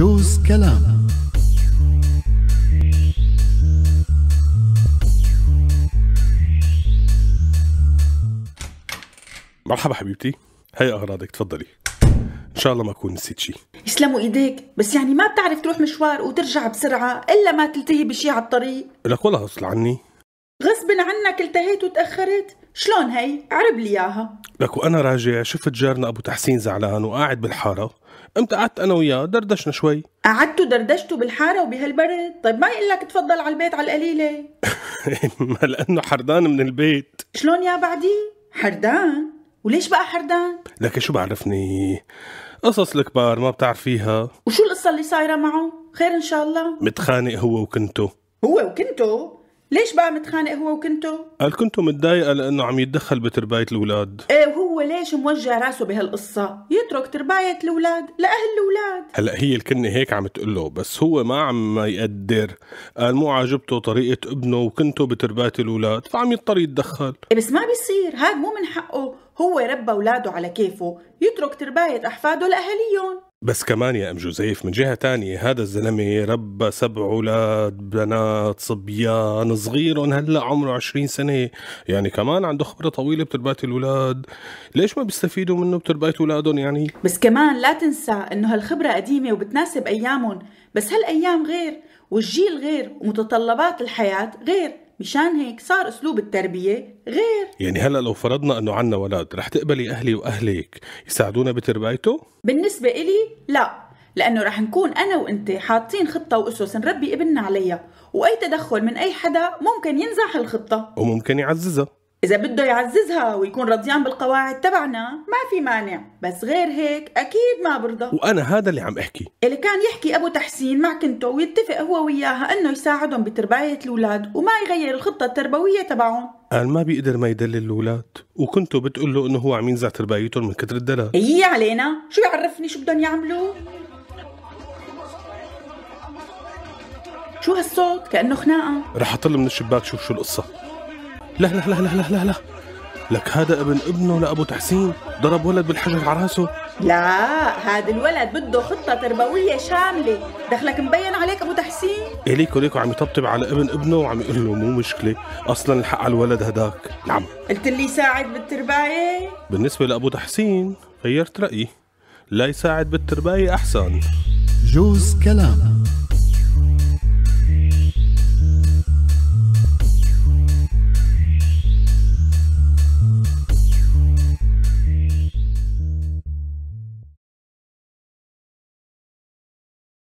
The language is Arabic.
بجوز كلام مرحبا حبيبتي هي اغراضك تفضلي ان شاء الله ما اكون نسيت شيء يسلموا ايديك بس يعني ما بتعرف تروح مشوار وترجع بسرعه الا ما تلتهي بشي على الطريق لك والله غصب عني غصب عنك التهيت وتاخرت شلون هي عرب لي اياها لك وانا راجع شفت جارنا ابو تحسين زعلان وقاعد بالحاره قمت قعدت انا وياه دردشنا شوي قعدتوا دردشتوا بالحاره وبهالبرد طيب ما يقول لك تفضل على البيت على القليله ما لانه حردان من البيت شلون يا بعدي حردان وليش بقى حردان لك شو بعرفني قصص الكبار ما بتعرفيها وشو القصه اللي صايره معه خير ان شاء الله متخانق هو وكنته هو وكنته ليش بقى متخانق هو وكنتو؟ قال كنتو متضايقة لأنه عم يتدخل بترباية الأولاد إيه وهو ليش موجه راسه بهالقصة؟ يترك ترباية الأولاد لأهل الأولاد هلا هي الكنة هيك عم تقول له بس هو ما عم يقدر قال مو عاجبته طريقة ابنه وكنتو بترباية الأولاد فعم يضطر يتدخل إيه بس ما بيصير هاد مو من حقه هو ربى أولاده على كيفه يترك ترباية أحفاده لأهاليهم بس كمان يا ام جوزيف من جهه تانية هذا الزلمه ربى سبع اولاد بنات صبيان صغيرهم هلا عمره 20 سنه يعني كمان عنده خبره طويله بتربيه الاولاد ليش ما بيستفيدوا منه بتربيه اولادهم يعني بس كمان لا تنسى انه هالخبره قديمه وبتناسب ايامهم بس هالايام غير والجيل غير ومتطلبات الحياه غير مشان هيك صار اسلوب التربيه غير يعني هلا لو فرضنا انه عنا ولد رح تقبلي اهلي واهلك يساعدونا بتربايته بالنسبه إلي لا لانه رح نكون انا وانت حاطين خطه واسس نربي ابننا عليها واي تدخل من اي حدا ممكن ينزح الخطه وممكن يعززها إذا بده يعززها ويكون رضيان بالقواعد تبعنا ما في مانع بس غير هيك أكيد ما برضى وأنا هذا اللي عم أحكي اللي كان يحكي أبو تحسين مع كنتو ويتفق هو وياها أنه يساعدهم بترباية الأولاد وما يغير الخطة التربوية تبعهم قال ما بيقدر ما يدلل الولاد وكنتو بتقول له انه هو عم ينزع تربايتهم من كتر الدلال ايه علينا شو يعرفني شو بدهم يعملوا شو هالصوت كانه خناقه رح اطل من الشباك شوف شو القصه لا لا لا لا لا لا لا. لك هذا ابن ابنه لأبو تحسين ضرب ولد بالحجر على راسه لا هذا الولد بده خطة تربوية شاملة دخلك مبين عليك أبو تحسين اليكو ليكو ليكو عم يطبطب على ابن ابنه وعم يقول له مو مشكلة أصلا الحق على الولد هداك نعم قلت لي ساعد بالترباية بالنسبة لأبو تحسين غيرت رأيي لا يساعد بالترباية أحسن جوز كلام